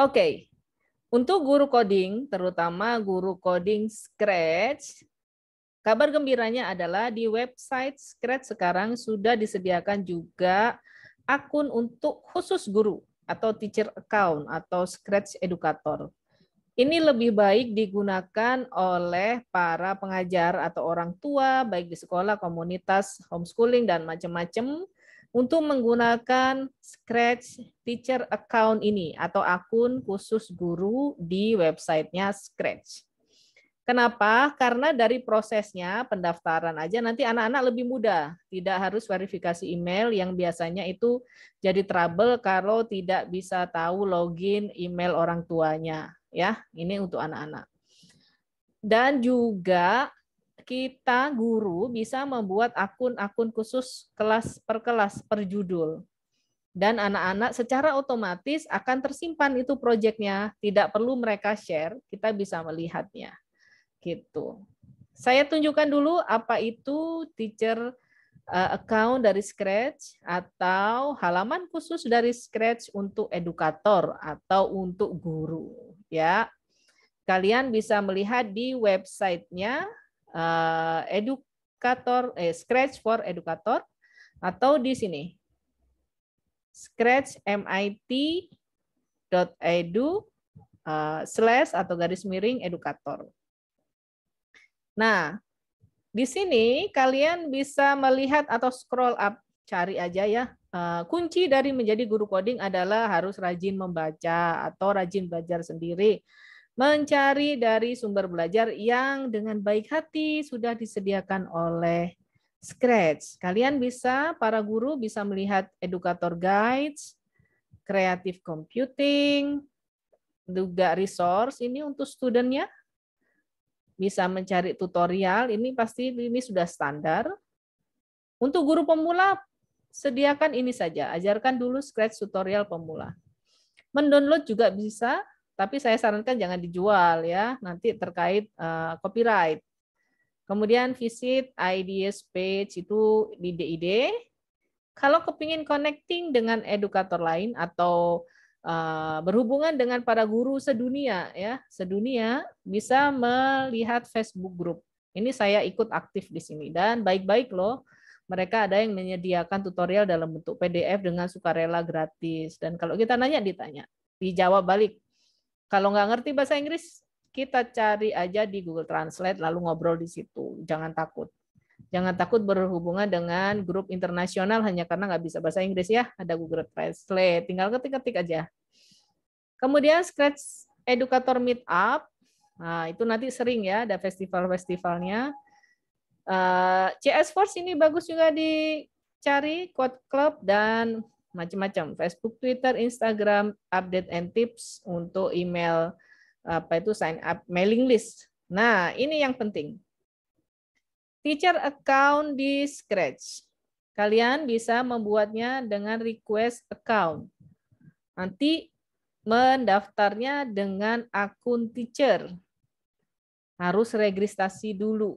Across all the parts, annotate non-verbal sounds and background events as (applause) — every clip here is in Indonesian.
Oke, okay. untuk guru coding, terutama guru coding Scratch, kabar gembiranya adalah di website Scratch sekarang sudah disediakan juga akun untuk khusus guru atau teacher account atau Scratch educator. Ini lebih baik digunakan oleh para pengajar atau orang tua, baik di sekolah, komunitas, homeschooling, dan macam-macam, untuk menggunakan Scratch Teacher Account ini atau akun khusus guru di websitenya Scratch. Kenapa? Karena dari prosesnya pendaftaran aja nanti anak-anak lebih mudah, tidak harus verifikasi email yang biasanya itu jadi trouble kalau tidak bisa tahu login email orang tuanya, ya. Ini untuk anak-anak. Dan juga kita guru bisa membuat akun-akun khusus kelas per kelas per judul. Dan anak-anak secara otomatis akan tersimpan itu proyeknya, tidak perlu mereka share, kita bisa melihatnya. Gitu. Saya tunjukkan dulu apa itu teacher eh, account dari Scratch atau halaman khusus dari Scratch untuk edukator atau untuk guru ya. Kalian bisa melihat di websitenya uh, eh, educator eh scratch for educator, atau di sini Scratch MIT edu eh, slash atau garis miring educator. Nah, di sini kalian bisa melihat atau scroll up cari aja ya. Eh, kunci dari menjadi guru coding adalah harus rajin membaca atau rajin belajar sendiri mencari dari sumber belajar yang dengan baik hati sudah disediakan oleh Scratch. Kalian bisa, para guru bisa melihat educator guides, creative computing, juga resource ini untuk studentnya. Bisa mencari tutorial, ini pasti ini sudah standar. Untuk guru pemula, sediakan ini saja. Ajarkan dulu Scratch tutorial pemula. Mendownload juga bisa, tapi saya sarankan jangan dijual ya, nanti terkait eh, copyright. Kemudian visit ideas page itu di DID. Kalau kepingin connecting dengan edukator lain atau eh, berhubungan dengan para guru sedunia ya, sedunia bisa melihat Facebook group. Ini saya ikut aktif di sini dan baik-baik loh mereka ada yang menyediakan tutorial dalam bentuk PDF dengan sukarela gratis. Dan kalau kita nanya ditanya, dijawab balik. Kalau nggak ngerti bahasa Inggris, kita cari aja di Google Translate lalu ngobrol di situ. Jangan takut. Jangan takut berhubungan dengan grup internasional hanya karena nggak bisa bahasa Inggris ya. Ada Google Translate, tinggal ketik-ketik aja. Kemudian Scratch Educator Meetup. Nah, itu nanti sering ya, ada festival-festivalnya. Eh, CS Force ini bagus juga dicari, Quad Club, dan macam-macam Facebook, Twitter, Instagram, update and tips untuk email apa itu sign up mailing list. Nah, ini yang penting. Teacher account di Scratch. Kalian bisa membuatnya dengan request account. Nanti mendaftarnya dengan akun teacher. Harus registrasi dulu.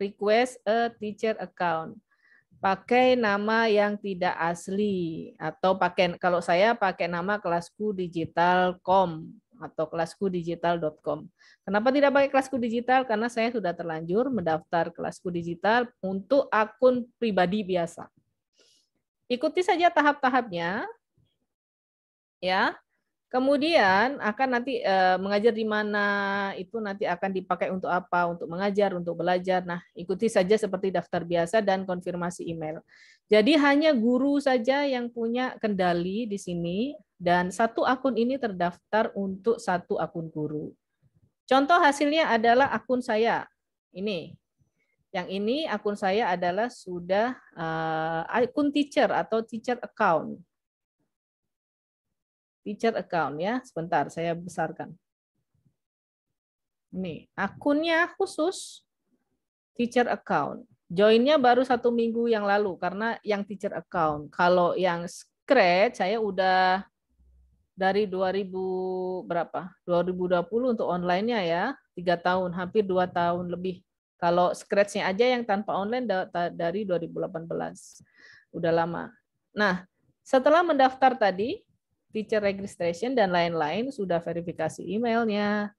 Request a teacher account pakai nama yang tidak asli atau pakai kalau saya pakai nama kelasku digital.com atau kelasku digital.com. Kenapa tidak pakai kelasku digital? Karena saya sudah terlanjur mendaftar kelasku digital untuk akun pribadi biasa. Ikuti saja tahap-tahapnya. Ya. Kemudian akan nanti e, mengajar di mana, itu nanti akan dipakai untuk apa, untuk mengajar, untuk belajar. Nah, ikuti saja seperti daftar biasa dan konfirmasi email. Jadi hanya guru saja yang punya kendali di sini dan satu akun ini terdaftar untuk satu akun guru. Contoh hasilnya adalah akun saya. Ini. Yang ini akun saya adalah sudah uh, akun teacher atau teacher account. WeChat account ya. Sebentar, saya besarkan. Ini akunnya khusus teacher account. Joinnya baru satu minggu yang lalu karena yang teacher account. Kalau yang Scratch saya udah dari 2000 berapa? 2020 untuk onlinenya ya, tiga tahun, hampir dua tahun lebih. Kalau scratchnya aja yang tanpa online dari 2018. Udah lama. Nah, setelah mendaftar tadi, teacher registration, dan lain-lain, sudah verifikasi emailnya,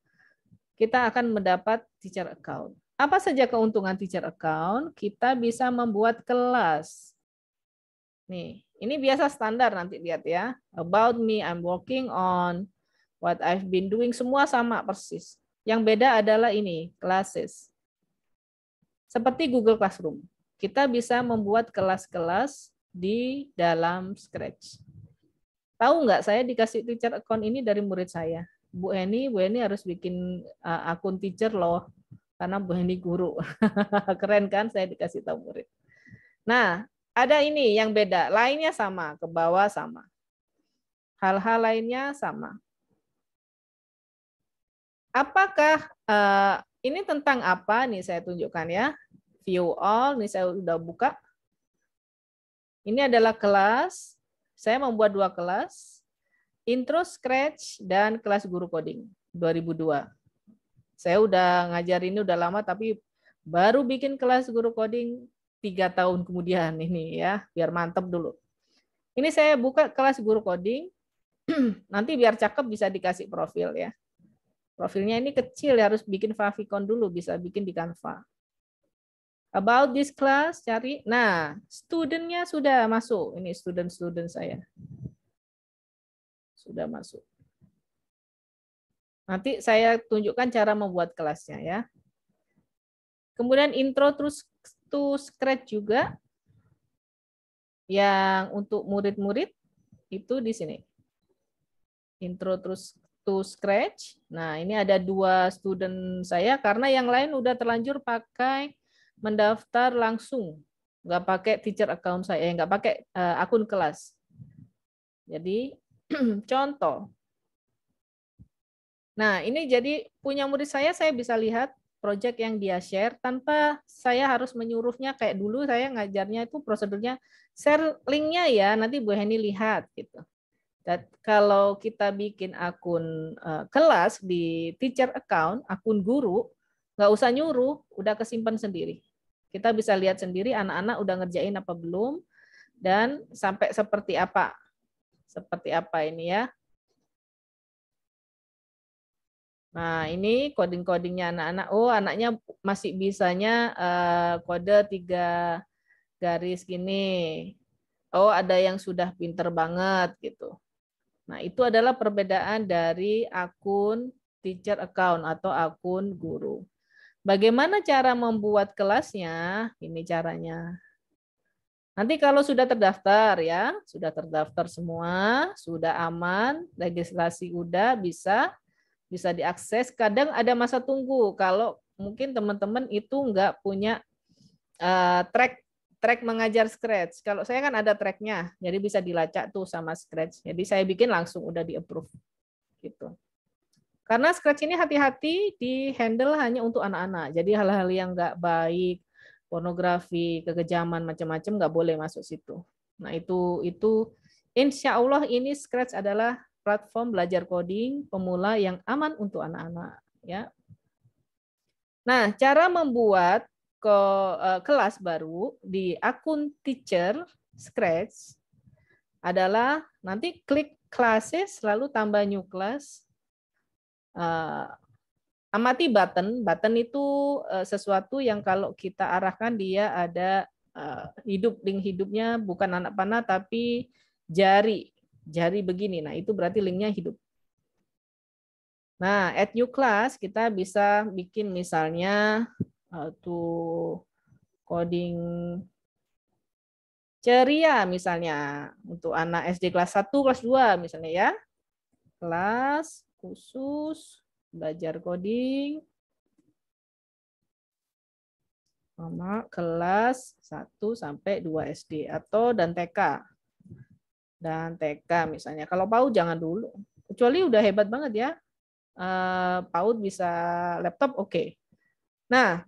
kita akan mendapat teacher account. Apa saja keuntungan teacher account? Kita bisa membuat kelas. Nih, ini biasa standar nanti lihat ya. About me, I'm working on, what I've been doing, semua sama persis. Yang beda adalah ini, classes. Seperti Google Classroom, kita bisa membuat kelas-kelas di dalam Scratch tahu nggak saya dikasih teacher account ini dari murid saya Bu Eni Bu Eni harus bikin uh, akun teacher loh karena Bu Eni guru (laughs) keren kan saya dikasih tahu murid nah ada ini yang beda lainnya sama ke bawah sama hal-hal lainnya sama apakah uh, ini tentang apa nih saya tunjukkan ya view all nih saya sudah buka ini adalah kelas saya membuat dua kelas, Intro Scratch dan kelas guru coding 2002. Saya udah ngajar ini udah lama tapi baru bikin kelas guru coding tiga tahun kemudian ini ya, biar mantep dulu. Ini saya buka kelas guru coding, (clears throat) nanti biar cakep bisa dikasih profil ya. Profilnya ini kecil harus bikin favicon dulu, bisa bikin di Canva. About this class, cari. Nah, studentnya sudah masuk. Ini student-student saya. Sudah masuk. Nanti saya tunjukkan cara membuat kelasnya ya. Kemudian intro terus to scratch juga. Yang untuk murid-murid itu di sini. Intro terus to scratch. Nah, ini ada dua student saya karena yang lain udah terlanjur pakai mendaftar langsung, nggak pakai teacher account saya, nggak pakai eh, akun kelas. Jadi (clears throat) contoh. Nah ini jadi punya murid saya, saya bisa lihat project yang dia share tanpa saya harus menyuruhnya kayak dulu saya ngajarnya itu prosedurnya share linknya ya nanti Bu Heni lihat gitu. Dan kalau kita bikin akun eh, kelas di teacher account, akun guru, nggak usah nyuruh, udah kesimpan sendiri. Kita bisa lihat sendiri anak-anak udah ngerjain apa belum dan sampai seperti apa. Seperti apa ini ya. Nah, ini coding-codingnya anak-anak. Oh, anaknya masih bisanya eh, kode tiga garis gini. Oh, ada yang sudah pinter banget gitu. Nah, itu adalah perbedaan dari akun teacher account atau akun guru. Bagaimana cara membuat kelasnya? Ini caranya. Nanti kalau sudah terdaftar ya, sudah terdaftar semua, sudah aman, registrasi udah bisa bisa diakses. Kadang ada masa tunggu kalau mungkin teman-teman itu nggak punya uh, track track mengajar Scratch. Kalau saya kan ada tracknya, jadi bisa dilacak tuh sama Scratch. Jadi saya bikin langsung udah di approve gitu. Karena Scratch ini hati-hati di handle hanya untuk anak-anak. Jadi hal-hal yang nggak baik, pornografi, kekejaman macam-macam nggak boleh masuk situ. Nah itu itu insya Allah ini Scratch adalah platform belajar coding pemula yang aman untuk anak-anak. Ya. Nah cara membuat ke eh, kelas baru di akun teacher Scratch adalah nanti klik classes lalu tambah new class uh, amati button. Button itu uh, sesuatu yang kalau kita arahkan dia ada uh, hidup link hidupnya bukan anak panah tapi jari jari begini. Nah itu berarti linknya hidup. Nah add new class kita bisa bikin misalnya uh, to coding ceria misalnya untuk anak SD kelas 1, kelas 2 misalnya ya. Kelas khusus, belajar coding, sama kelas 1 sampai 2 SD atau dan TK. Dan TK misalnya. Kalau PAUD jangan dulu. Kecuali udah hebat banget ya. Eh, PAUD bisa laptop oke. Okay. Nah,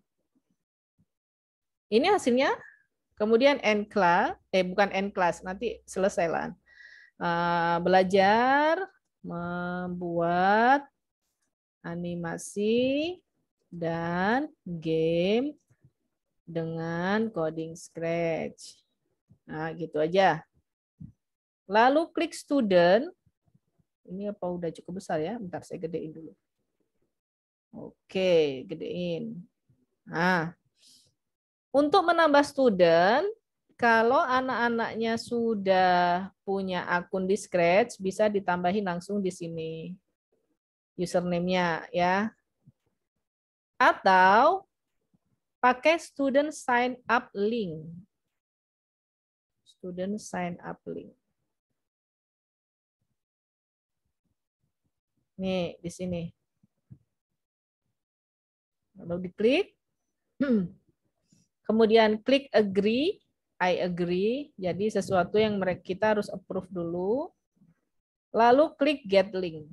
ini hasilnya. Kemudian N class, eh bukan N class, nanti selesai lah. Eh, belajar membuat animasi dan game dengan coding Scratch. Nah, gitu aja. Lalu klik student. Ini apa udah cukup besar ya? Bentar saya gedein dulu. Oke, gedein. Nah, untuk menambah student, kalau anak-anaknya sudah punya akun di Scratch, bisa ditambahin langsung di sini username-nya ya. Atau pakai student sign up link. Student sign up link. Nih, di sini. Lalu diklik. (clears throat) Kemudian klik agree I agree. Jadi sesuatu yang mereka kita harus approve dulu. Lalu klik get link.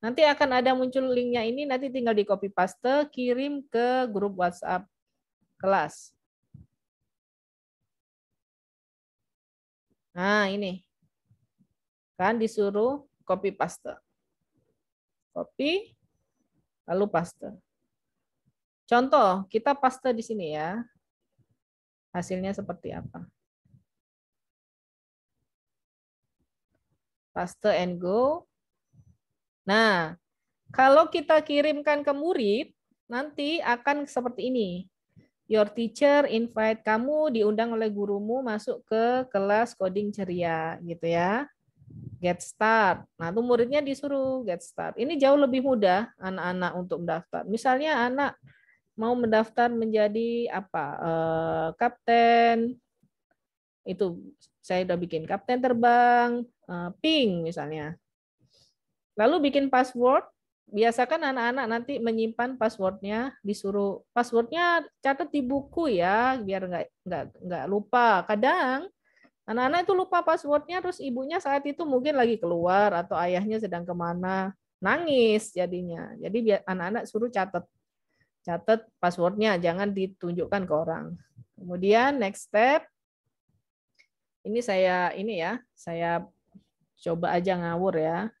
Nanti akan ada muncul linknya ini, nanti tinggal di copy paste, kirim ke grup WhatsApp kelas. Nah ini, kan disuruh copy paste. Copy, lalu paste. Contoh, kita paste di sini ya hasilnya seperti apa. Paste and go. Nah, kalau kita kirimkan ke murid, nanti akan seperti ini. Your teacher invite kamu diundang oleh gurumu masuk ke kelas coding ceria gitu ya. Get start. Nah, itu muridnya disuruh get start. Ini jauh lebih mudah anak-anak untuk mendaftar. Misalnya anak mau mendaftar menjadi apa eh, kapten itu saya udah bikin kapten terbang pink eh, ping misalnya lalu bikin password biasakan anak-anak nanti menyimpan passwordnya disuruh passwordnya catat di buku ya biar nggak nggak nggak lupa kadang anak-anak itu lupa passwordnya terus ibunya saat itu mungkin lagi keluar atau ayahnya sedang kemana nangis jadinya jadi anak-anak suruh catat Catat passwordnya, jangan ditunjukkan ke orang. Kemudian next step, ini saya ini ya, saya coba aja ngawur ya.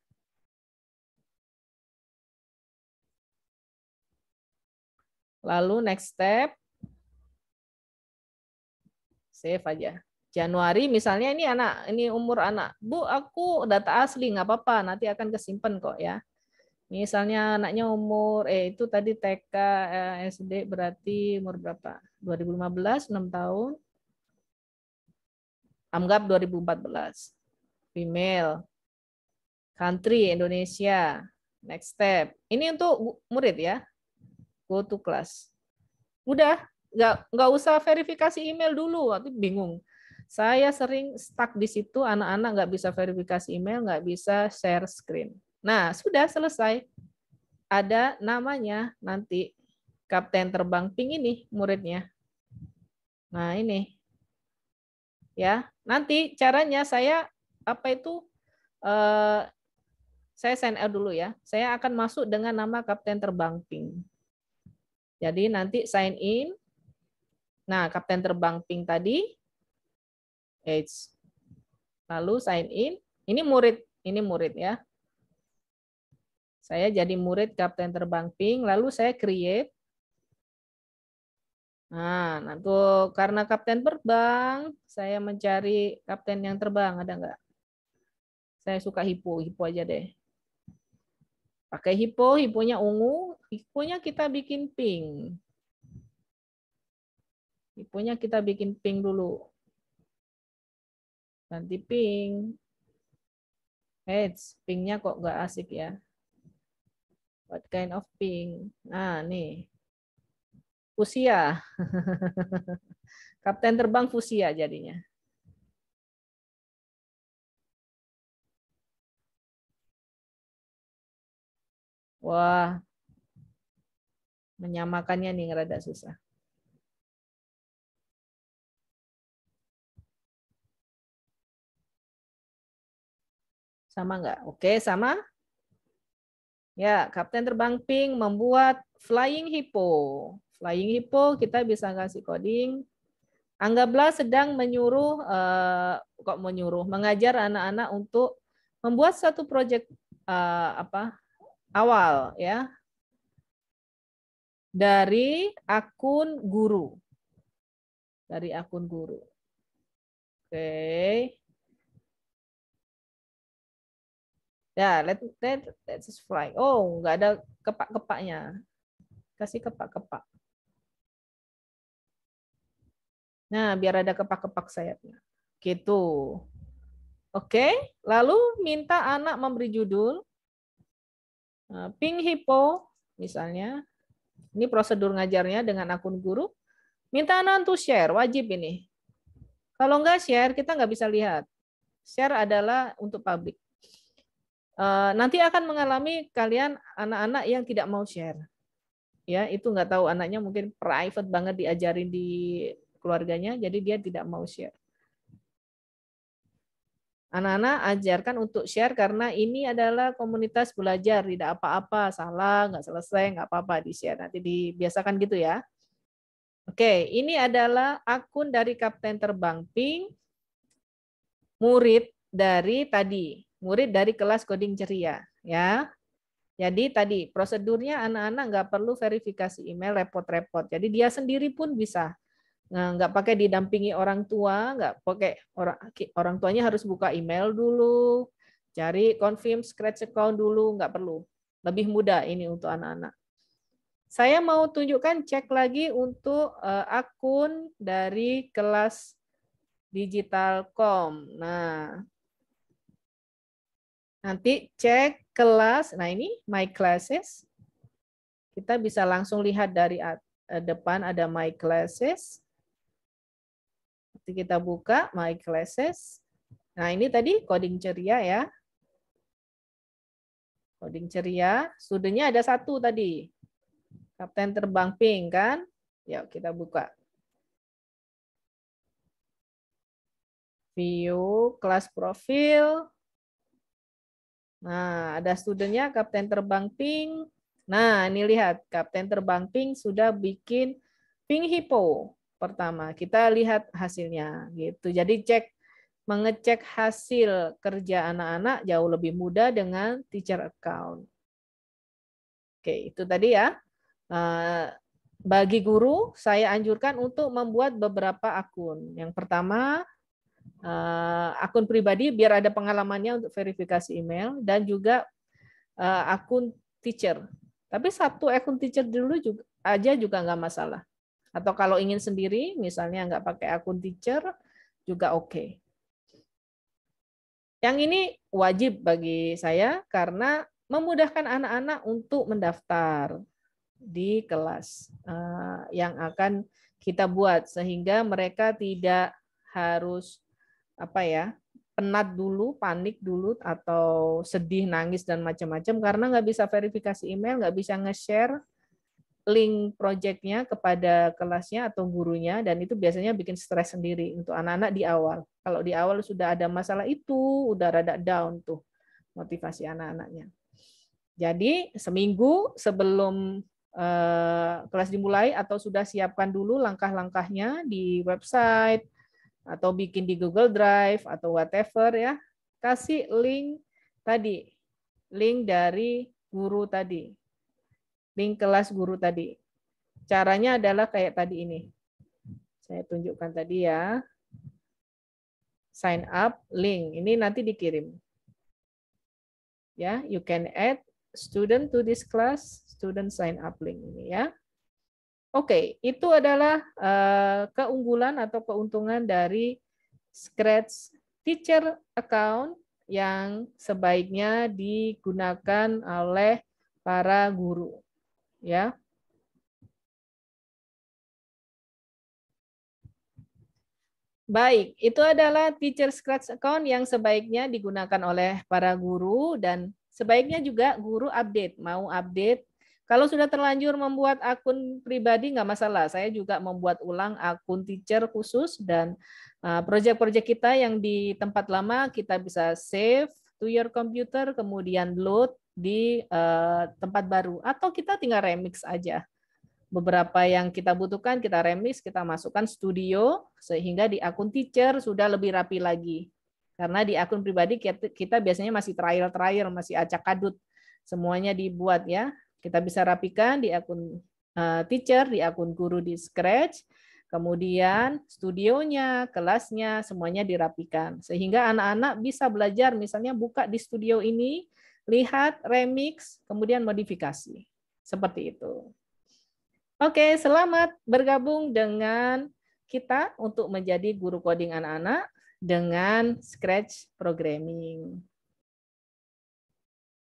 Lalu next step, save aja. Januari misalnya ini anak, ini umur anak. Bu, aku data asli, nggak apa-apa, nanti akan kesimpan kok ya. Misalnya anaknya umur eh itu tadi TK eh, SD berarti umur berapa? 2015 6 tahun. Anggap 2014. Female. Country Indonesia. Next step. Ini untuk murid ya. Go to class. Udah, nggak nggak usah verifikasi email dulu. Waktu bingung. Saya sering stuck di situ, anak-anak nggak bisa verifikasi email, nggak bisa share screen. Nah, sudah selesai. Ada namanya nanti kapten terbang pink ini muridnya. Nah, ini. Ya, nanti caranya saya apa itu eh, saya sign out dulu ya. Saya akan masuk dengan nama kapten terbang pink. Jadi nanti sign in. Nah, kapten terbang pink tadi H. Lalu sign in. Ini murid, ini murid ya. Saya jadi murid Kapten Terbang Pink, lalu saya create. Nah, nanti karena Kapten Terbang, saya mencari Kapten yang terbang, ada nggak? Saya suka hipo, hipo aja deh. Pakai hipo, hiponya ungu, hiponya kita bikin pink. Hiponya kita bikin pink dulu. Nanti pink. Eits, pinknya kok nggak asik ya. What kind of pink? Nah, nih. Fusia. (laughs) Kapten terbang fusia jadinya. Wah, menyamakannya nih rada susah. Sama enggak? Oke, sama. Ya, Kapten Terbang Pink membuat Flying Hippo. Flying Hippo kita bisa kasih coding. Anggaplah sedang menyuruh, uh, kok menyuruh, mengajar anak-anak untuk membuat satu proyek uh, eh, apa awal ya dari akun guru. Dari akun guru. Oke. Ya, let let let's just fly. Oh, nggak ada kepak-kepaknya. Kasih kepak-kepak. Nah, biar ada kepak-kepak sayapnya. Gitu. Oke, lalu minta anak memberi judul nah, Pink Hippo misalnya. Ini prosedur ngajarnya dengan akun guru. Minta anak untuk share, wajib ini. Kalau nggak share, kita nggak bisa lihat. Share adalah untuk publik. Eh, nanti akan mengalami kalian anak-anak yang tidak mau share. Ya, itu nggak tahu anaknya mungkin private banget diajarin di keluarganya, jadi dia tidak mau share. Anak-anak ajarkan untuk share karena ini adalah komunitas belajar, tidak apa-apa, salah, nggak selesai, nggak apa-apa di-share. Nanti dibiasakan gitu ya. Oke, ini adalah akun dari Kapten Terbang Pink, murid dari tadi, murid dari kelas coding ceria ya. Jadi tadi prosedurnya anak-anak nggak perlu verifikasi email repot-repot. Jadi dia sendiri pun bisa. Nah, nggak pakai didampingi orang tua, nggak pakai orang orang tuanya harus buka email dulu, cari confirm scratch account dulu, nggak perlu. Lebih mudah ini untuk anak-anak. Saya mau tunjukkan cek lagi untuk eh, akun dari kelas digitalcom. Nah, Nanti cek kelas. Nah, ini my classes. Kita bisa langsung lihat dari eh, depan ada my classes. Nanti kita buka my classes. Nah, ini tadi coding ceria ya. Coding ceria. sudahnya ada satu tadi. Kapten terbang pink kan? Yuk kita buka. View, kelas profil, Nah, ada studentnya Kapten Terbang Pink. Nah, ini lihat Kapten Terbang Pink sudah bikin Pink Hippo pertama. Kita lihat hasilnya gitu. Jadi cek mengecek hasil kerja anak-anak jauh lebih mudah dengan teacher account. Oke, itu tadi ya. Eh, bagi guru, saya anjurkan untuk membuat beberapa akun. Yang pertama, Eh, akun pribadi biar ada pengalamannya untuk verifikasi email dan juga eh, akun teacher. Tapi satu akun teacher dulu juga aja juga nggak masalah. Atau kalau ingin sendiri, misalnya nggak pakai akun teacher juga oke. Okay. Yang ini wajib bagi saya karena memudahkan anak-anak untuk mendaftar di kelas eh, yang akan kita buat sehingga mereka tidak harus apa ya penat dulu, panik dulu, atau sedih, nangis dan macam-macam karena nggak bisa verifikasi email, nggak bisa nge-share link projectnya kepada kelasnya atau gurunya dan itu biasanya bikin stres sendiri untuk anak-anak di awal. Kalau di awal sudah ada masalah itu, udah rada down tuh motivasi anak-anaknya. Jadi seminggu sebelum uh, kelas dimulai atau sudah siapkan dulu langkah-langkahnya di website, atau bikin di Google Drive atau whatever ya. Kasih link tadi, link dari guru tadi. Link kelas guru tadi. Caranya adalah kayak tadi ini. Saya tunjukkan tadi ya. Sign up link. Ini nanti dikirim. Ya, you can add student to this class, student sign up link ini ya. Oke, okay, itu adalah eh, keunggulan atau keuntungan dari Scratch Teacher Account yang sebaiknya digunakan oleh para guru. Ya. Baik, itu adalah teacher scratch account yang sebaiknya digunakan oleh para guru dan sebaiknya juga guru update, mau update kalau sudah terlanjur membuat akun pribadi nggak masalah. Saya juga membuat ulang akun teacher khusus dan eh, proyek-proyek kita yang di tempat lama kita bisa save to your computer kemudian load di eh, tempat baru atau kita tinggal remix aja. Beberapa yang kita butuhkan kita remix, kita masukkan studio sehingga di akun teacher sudah lebih rapi lagi. Karena di akun pribadi kita biasanya masih trial-trial, masih acak-adut semuanya dibuat ya. Kita bisa rapikan di akun eh, teacher, di akun guru di Scratch, kemudian studionya, kelasnya, semuanya dirapikan. Sehingga anak-anak bisa belajar, misalnya buka di studio ini, lihat, remix, kemudian modifikasi. Seperti itu. Oke, selamat bergabung dengan kita untuk menjadi guru coding anak-anak dengan Scratch Programming.